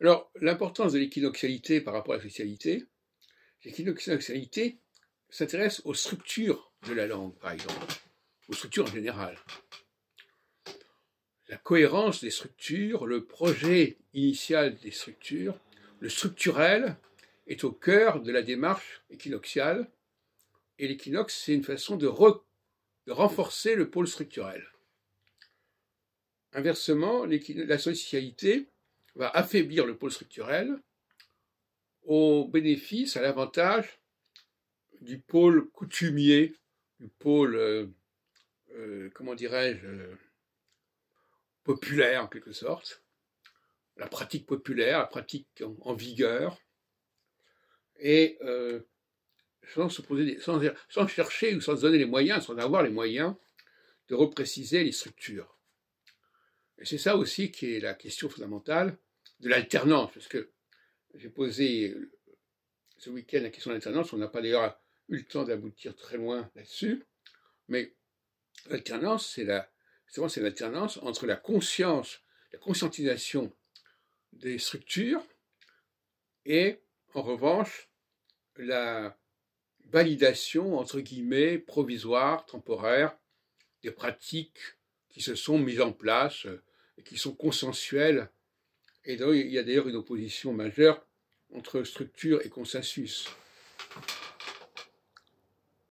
Alors, l'importance de l'équinoxialité par rapport à la socialité. l'équinoxialité s'intéresse aux structures de la langue, par exemple, aux structures en général. La cohérence des structures, le projet initial des structures, le structurel est au cœur de la démarche équinoxiale, et l'équinoxe, c'est une façon de, renforcer le pôle structurel. Inversement, la socialité va affaiblir le pôle structurel au bénéfice, à l'avantage du pôle coutumier, du pôle, euh, euh, comment dirais-je, euh, populaire en quelque sorte, la pratique populaire, la pratique en, vigueur, et sans, chercher ou sans donner les moyens, sans avoir les moyens de repréciser les structures. Et c'est ça aussi qui est la question fondamentale de l'alternance, parce que j'ai posé euh, ce week-end la question de l'alternance, on n'a pas d'ailleurs eu le temps d'aboutir très loin là-dessus, mais l'alternance, c'est la, c'est l'alternance entre la conscience, la conscientisation des structures et, en revanche, la validation, entre guillemets, provisoire, temporaire, des pratiques qui se sont mises en place euh, qui sont consensuels Et il y a d'ailleurs une opposition majeure entre structure et consensus.